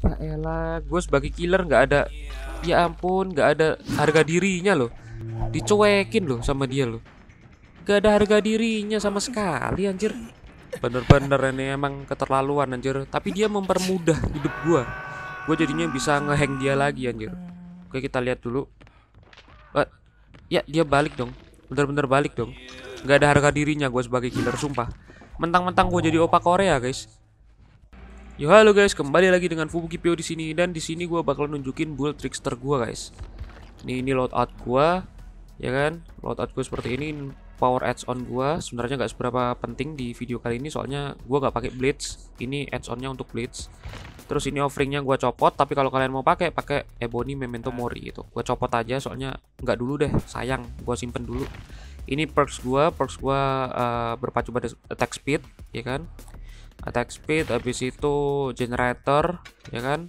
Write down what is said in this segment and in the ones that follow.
ya elah gue sebagai killer nggak ada ya ampun nggak ada harga dirinya loh dicuekin loh sama dia loh gak ada harga dirinya sama sekali anjir bener-bener ini emang keterlaluan anjir tapi dia mempermudah hidup gue gue jadinya bisa ngeheng dia lagi anjir oke kita lihat dulu uh, ya dia balik dong bener-bener balik dong Gak ada harga dirinya gue sebagai killer sumpah mentang-mentang gue jadi opa Korea guys Yo halo guys, kembali lagi dengan Fubuki Pio di sini dan di sini gua bakal nunjukin build trickster gua guys. Ini ini loadout gua, ya kan? Loadout gua seperti ini, power adds on gua sebenarnya nggak seberapa penting di video kali ini soalnya gua nggak pakai blitz. Ini adds onnya untuk blitz. Terus ini offeringnya gua copot, tapi kalau kalian mau pakai pakai Ebony Memento Mori gitu. Gua copot aja soalnya nggak dulu deh, sayang. Gua simpen dulu. Ini perks gua, perks gua uh, berpacu pada attack speed, ya kan? attack speed habis itu generator ya kan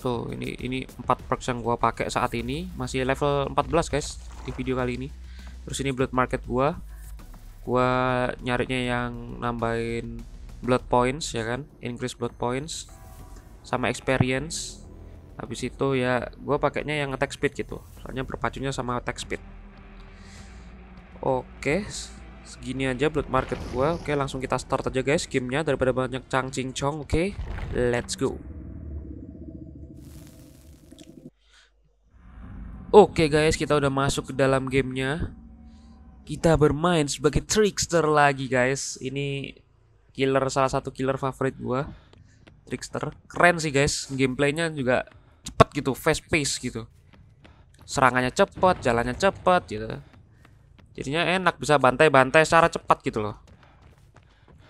tuh ini ini 4 perks yang gua pakai saat ini masih level 14 guys di video kali ini terus ini blood market gua gua nyarinya yang nambahin blood points ya kan increase blood points sama experience habis itu ya gua pakainya yang attack speed gitu soalnya berpacunya sama attack speed oke segini aja blood market gua oke langsung kita start aja guys gamenya daripada banyak cang cing chong. oke let's go oke guys kita udah masuk ke dalam gamenya kita bermain sebagai trickster lagi guys ini killer salah satu killer favorit gua trickster keren sih guys gameplaynya juga cepet gitu fast pace gitu serangannya cepet jalannya cepet gitu Jadinya enak bisa bantai-bantai secara cepat gitu loh.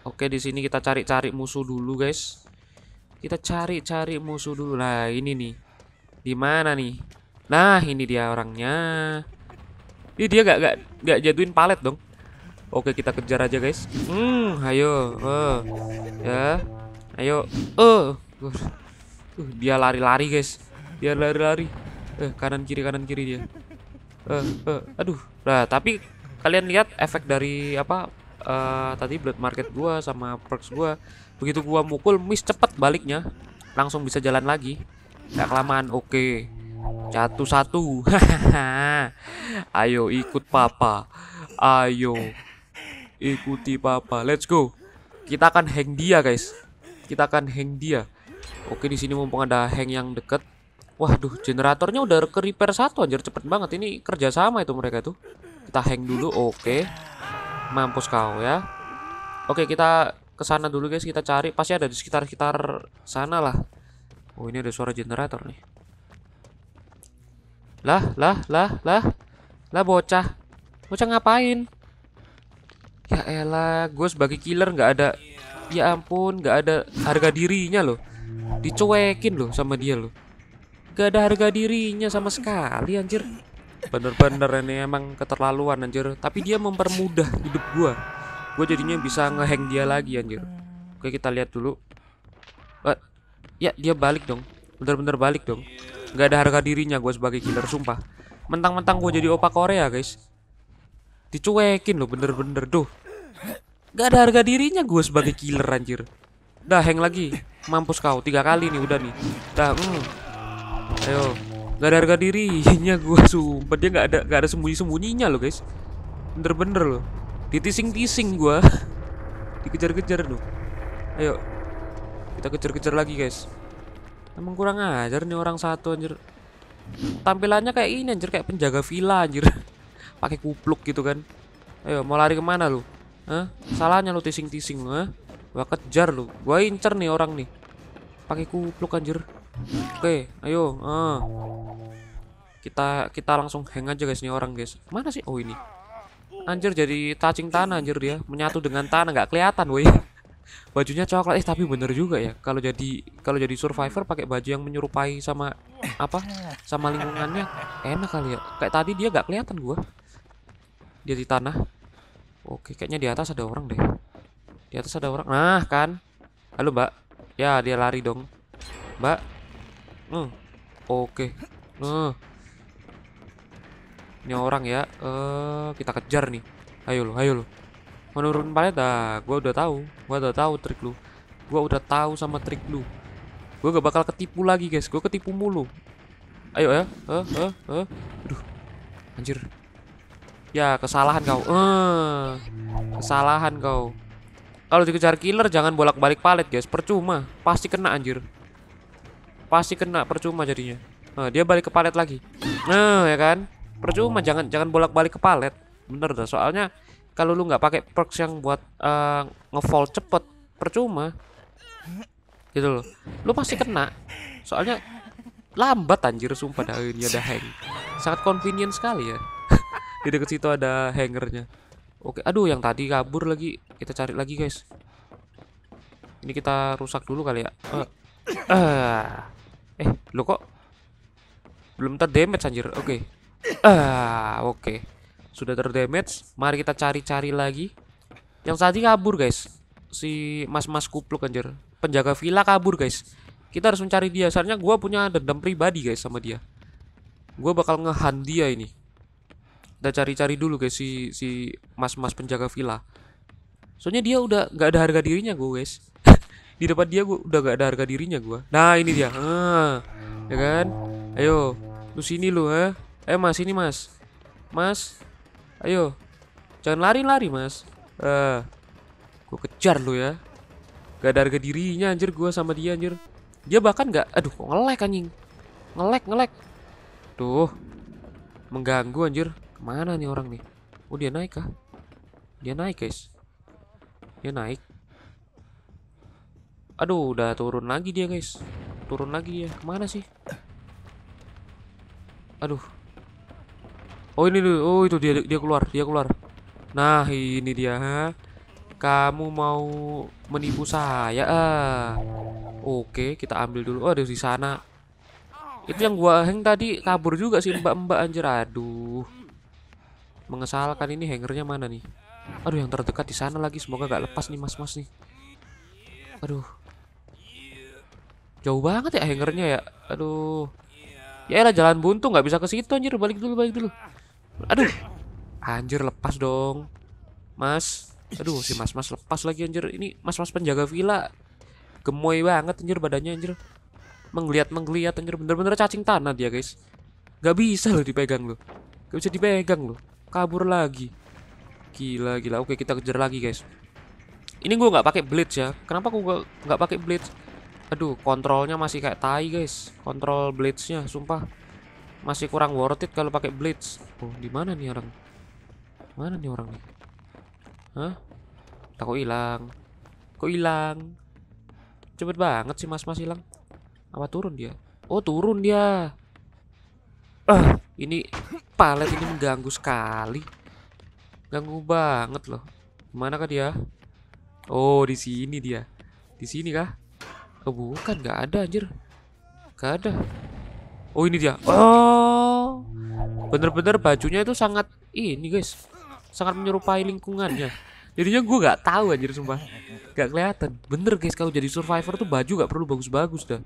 Oke, di sini kita cari-cari musuh dulu, guys. Kita cari-cari musuh dulu. Nah, ini nih. Di mana nih? Nah, ini dia orangnya. Ini dia gak, gak, gak jatuhin palet dong. Oke, kita kejar aja, guys. Hmm, ayo. Uh. Ya. Ayo. Eh Uh, dia lari-lari, guys. Dia lari-lari. Eh, kanan kiri kanan kiri dia. Eh, eh, aduh. Nah, tapi kalian lihat efek dari apa uh, tadi blood market gua sama perks gua begitu gua mukul miss cepet baliknya langsung bisa jalan lagi nggak kelamaan oke okay. jatuh satu ayo ikut papa ayo ikuti papa let's go kita akan hang dia guys kita akan hang dia oke di sini mumpung ada hang yang deket waduh generatornya udah ke repair satu anjir cepet banget ini kerjasama itu mereka tuh kita hang dulu oke okay. mampus kau ya oke okay, kita ke sana dulu guys kita cari pasti ada di sekitar sekitar sana lah oh ini ada suara generator nih lah lah lah lah lah bocah bocah ngapain ya elah gue sebagai killer nggak ada ya ampun nggak ada harga dirinya loh dicuekin loh sama dia loh Gak ada harga dirinya sama sekali anjir bener-bener ini emang keterlaluan anjir tapi dia mempermudah hidup gue gue jadinya bisa ngeheng dia lagi anjir oke kita lihat dulu uh, ya dia balik dong bener-bener balik dong nggak ada harga dirinya gue sebagai killer sumpah mentang-mentang gue jadi opa Korea guys dicuekin loh bener-bener doh nggak ada harga dirinya gue sebagai killer anjir dah hang lagi mampus kau tiga kali nih udah nih dah mm. ayo Gak ada harga dirinya gue sumpah dia gak ada gak ada sembunyi sembunyinya loh guys bener-bener loh ditising-tising gue dikejar-kejar loh ayo kita kejar-kejar lagi guys emang kurang ajar nih orang satu anjir tampilannya kayak ini anjir kayak penjaga villa anjir pakai kupluk gitu kan ayo mau lari kemana lu Hah? salahnya lu tising-tising Hah? gua kejar lu gua incer nih orang nih pakai kupluk anjir Oke, ayo. Uh. Kita kita langsung hang aja guys nih orang guys. Mana sih? Oh ini. Anjir jadi cacing tanah anjir dia. Menyatu dengan tanah nggak kelihatan woi. Bajunya coklat eh tapi bener juga ya. Kalau jadi kalau jadi survivor pakai baju yang menyerupai sama apa? Sama lingkungannya enak kali ya. Kayak tadi dia nggak kelihatan gua. Dia di tanah. Oke, kayaknya di atas ada orang deh. Di atas ada orang. Nah, kan. Halo, Mbak. Ya, dia lari dong. Mbak. Nah, oke. Nah. Ini orang ya. Eh, uh, kita kejar nih. Ayo lo, ayo lo. Menurun palet dah. Gua udah tahu. Gua udah tahu trik lu. Gua udah tahu sama trik lu. Gua gak bakal ketipu lagi, guys. Gua ketipu mulu. Ayo ya. Eh, eh, eh. Aduh. Anjir. Ya, kesalahan kau. Eh. Uh, kesalahan kau. Kalau dikejar killer jangan bolak-balik palet, guys. Percuma, pasti kena anjir. Pasti kena percuma jadinya. Nah, dia balik ke palet lagi. Nah, ya kan? Percuma oh. jangan jangan bolak-balik ke palet. Bener dah, soalnya kalau lu nggak pakai perks yang buat uh, eh, ngefall cepet, percuma. Gitu loh. Lu pasti kena. Soalnya lambat anjir sumpah dah ini ada hang. Sangat convenient sekali ya. Di dekat situ ada hangernya. Oke, aduh yang tadi kabur lagi. Kita cari lagi, guys. Ini kita rusak dulu kali ya. Uh eh lo kok belum terdamage anjir oke okay. ah oke okay. sudah terdamage mari kita cari-cari lagi yang tadi kabur guys si mas-mas kupluk anjir penjaga villa kabur guys kita harus mencari dia soalnya gue punya dendam pribadi guys sama dia gue bakal ngehand dia ini kita cari-cari dulu guys si si mas-mas penjaga villa soalnya dia udah gak ada harga dirinya gue guys di depan dia gua udah gak ada harga dirinya gua nah ini dia ah, ya kan ayo lu sini lu ha eh. eh mas ini mas mas ayo jangan lari-lari mas eh gua kejar lu ya gak ada harga dirinya anjir gua sama dia anjir dia bahkan gak aduh kok ngelek anjing ngelek ngelek tuh mengganggu anjir kemana nih orang nih oh dia naik kah dia naik guys dia naik Aduh, udah turun lagi dia, guys. Turun lagi ya. Kemana sih? Aduh. Oh, ini dulu. Oh, itu dia dia keluar, dia keluar. Nah, ini dia. Kamu mau menipu saya? Ah. Oke, kita ambil dulu. Oh, ada di sana. Itu yang gua hang tadi kabur juga sih mbak-mbak anjir. Aduh. Mengesalkan ini hangernya mana nih? Aduh, yang terdekat di sana lagi. Semoga gak lepas nih mas-mas nih. Aduh. Jauh banget ya hangernya ya. Aduh. Ya lah jalan buntu nggak bisa ke situ anjir. Balik dulu, balik dulu. Aduh. Anjir lepas dong. Mas. Aduh si mas-mas lepas lagi anjir. Ini mas-mas penjaga villa. Gemoy banget anjir badannya anjir. Menggeliat-menggeliat anjir. Bener-bener cacing tanah dia guys. Gak bisa loh dipegang loh. Gak bisa dipegang loh. Kabur lagi. Gila gila. Oke kita kejar lagi guys. Ini gue nggak pakai blitz ya. Kenapa gue nggak pakai blitz? Aduh, kontrolnya masih kayak tai, guys. Kontrol blitz sumpah. Masih kurang worth it kalau pakai blitz. Oh, di mana nih orang? mana nih orang nih? Hah? takut hilang. Kok hilang? Cepet banget sih mas-mas hilang. Apa turun dia? Oh, turun dia. Ah, ini palet ini mengganggu sekali. Ganggu banget loh. Gimana kah dia? Oh, di sini dia. Di sini kah? Oh bukan, nggak ada anjir. Nggak ada. Oh ini dia. Oh, bener-bener bajunya itu sangat ini guys, sangat menyerupai lingkungannya. Jadinya gue nggak tahu anjir sumpah, nggak kelihatan. Bener guys kalau jadi survivor tuh baju nggak perlu bagus-bagus dah.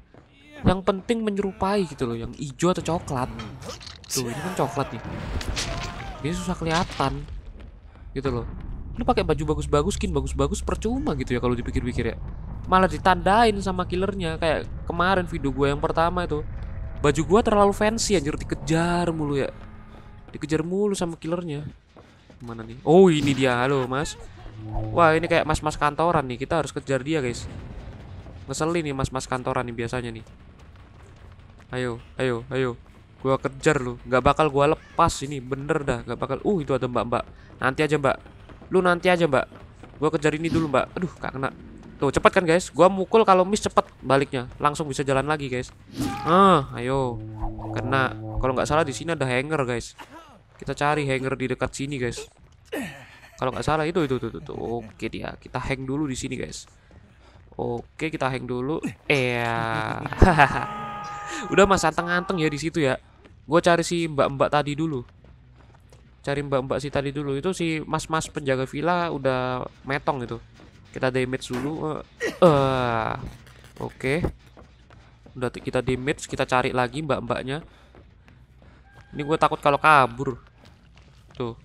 Yang penting menyerupai gitu loh, yang hijau atau coklat. Tuh ini kan coklat nih. Ini susah kelihatan gitu loh. Lu pakai baju bagus-bagus, skin bagus-bagus percuma gitu ya kalau dipikir-pikir ya malah ditandain sama killernya kayak kemarin video gue yang pertama itu baju gue terlalu fancy anjir dikejar mulu ya dikejar mulu sama killernya mana nih oh ini dia halo mas wah ini kayak mas-mas kantoran nih kita harus kejar dia guys ngeselin nih mas-mas kantoran nih biasanya nih ayo ayo ayo gue kejar lu nggak bakal gue lepas ini bener dah nggak bakal uh itu ada mbak mbak nanti aja mbak lu nanti aja mbak gue kejar ini dulu mbak aduh kak kena Tuh cepet kan guys Gua mukul kalau miss cepet baliknya Langsung bisa jalan lagi guys Ah ayo Kena Kalau nggak salah di sini ada hanger guys Kita cari hanger di dekat sini guys Kalau nggak salah itu itu itu itu. tuh. Oke dia Kita hang dulu di sini guys Oke kita hang dulu Eh Udah mas anteng-anteng ya di situ ya Gue cari si mbak-mbak tadi dulu Cari mbak-mbak si tadi dulu Itu si mas-mas penjaga villa udah metong itu kita damage dulu uh, oke okay. udah kita damage kita cari lagi mbak-mbaknya ini gue takut kalau kabur tuh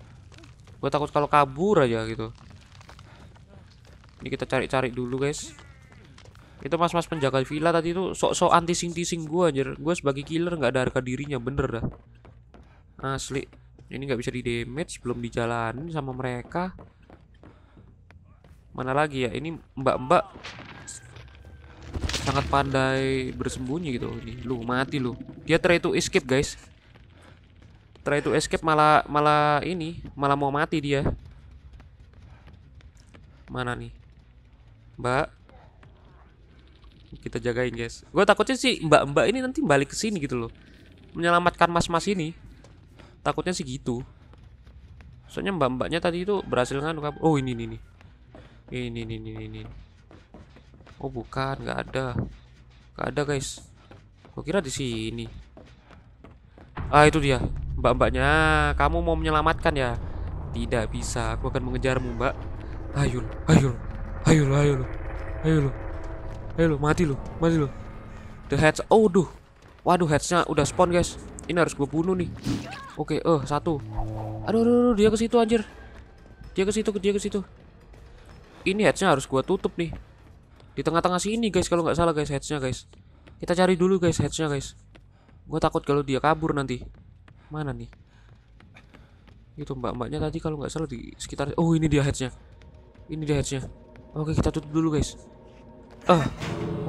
gue takut kalau kabur aja gitu ini kita cari-cari dulu guys itu mas-mas penjaga villa tadi tuh sok-sok anti sing-tising gue aja, gue sebagai killer nggak ada harga dirinya bener dah asli ini nggak bisa di damage belum dijalanin sama mereka mana lagi ya ini mbak-mbak sangat pandai bersembunyi gitu ini lu mati lu dia try to escape guys try to escape malah malah ini malah mau mati dia mana nih mbak kita jagain guys gue takutnya sih mbak-mbak ini nanti balik ke sini gitu loh menyelamatkan mas-mas ini takutnya sih gitu soalnya mbak-mbaknya tadi itu berhasil nganu oh ini ini nih ini ini ini ini oh bukan nggak ada nggak ada guys gua kira di sini ah itu dia mbak-mbaknya kamu mau menyelamatkan ya tidak bisa aku akan mengejarmu mbak ayo ayo ayo ayo ayo ayo mati lo mati lo the heads oh duh waduh headsnya udah spawn guys ini harus gue bunuh nih oke okay, eh uh, satu aduh, aduh, aduh dia ke situ anjir dia ke situ dia ke situ ini headsnya harus gua tutup nih di tengah-tengah sini guys kalau nggak salah guys headsnya guys kita cari dulu guys headsnya guys gua takut kalau dia kabur nanti mana nih itu mbak-mbaknya tadi kalau nggak salah di sekitar oh ini dia headsnya ini dia headsnya oke kita tutup dulu guys ah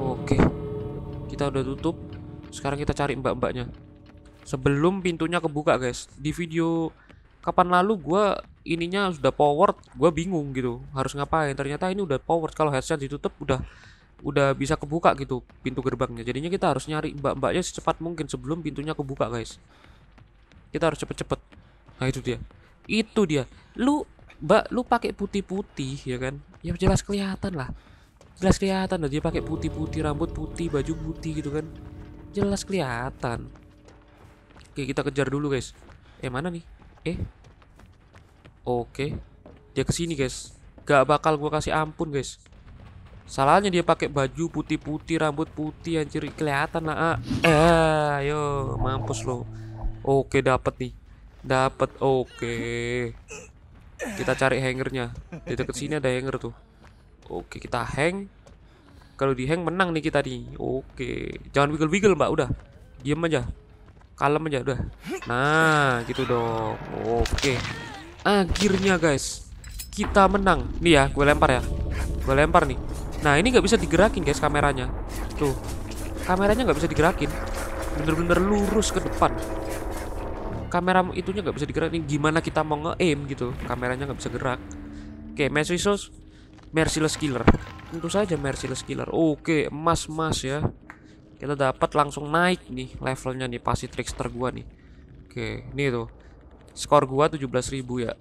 oke kita udah tutup sekarang kita cari mbak-mbaknya sebelum pintunya kebuka guys di video kapan lalu gua ininya sudah powered gue bingung gitu harus ngapain ternyata ini udah powered kalau headset ditutup udah udah bisa kebuka gitu pintu gerbangnya jadinya kita harus nyari mbak-mbaknya secepat mungkin sebelum pintunya kebuka guys kita harus cepet-cepet nah itu dia itu dia lu mbak lu pakai putih-putih ya kan ya jelas kelihatan lah jelas kelihatan lah dia pakai putih-putih rambut putih baju putih gitu kan jelas kelihatan oke kita kejar dulu guys eh mana nih eh Oke. Dia ke sini, guys. Gak bakal gue kasih ampun guys. Salahnya dia pakai baju putih-putih, rambut putih anjir kelihatan lah. Eh, ayo mampus lo. Oke, dapat nih. Dapat. Oke. Kita cari hangernya. Di dekat sini ada hanger tuh. Oke, kita hang. Kalau di hang menang nih kita nih. Oke. Jangan wiggle-wiggle, Mbak. Udah. Diam aja. Kalem aja udah. Nah, gitu dong. Oke akhirnya guys kita menang nih ya gue lempar ya gue lempar nih nah ini gak bisa digerakin guys kameranya tuh kameranya gak bisa digerakin bener-bener lurus ke depan kamera itunya gak bisa digerakin gimana kita mau nge-aim gitu kameranya gak bisa gerak oke merciless merciless killer tentu saja merciless killer oke emas emas ya kita dapat langsung naik nih levelnya nih pasti trickster gua nih oke ini tuh skor gua 17.000 ya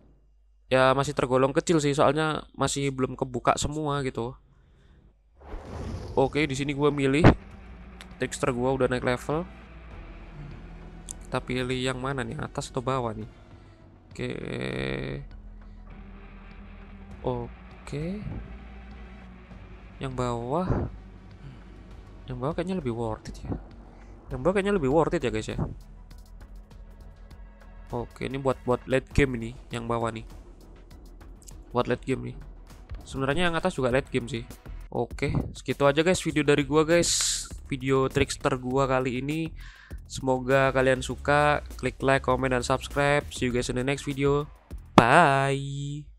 ya masih tergolong kecil sih soalnya masih belum kebuka semua gitu oke di sini gua milih trickster gua udah naik level kita pilih yang mana nih atas atau bawah nih oke oke yang bawah yang bawah kayaknya lebih worth it ya yang bawah kayaknya lebih worth it ya guys ya Oke, ini buat buat late game ini yang bawah nih. Buat late game nih. Sebenarnya yang atas juga late game sih. Oke, segitu aja guys video dari gua guys. Video trickster gua kali ini. Semoga kalian suka. Klik like, comment dan subscribe. See you guys in the next video. Bye.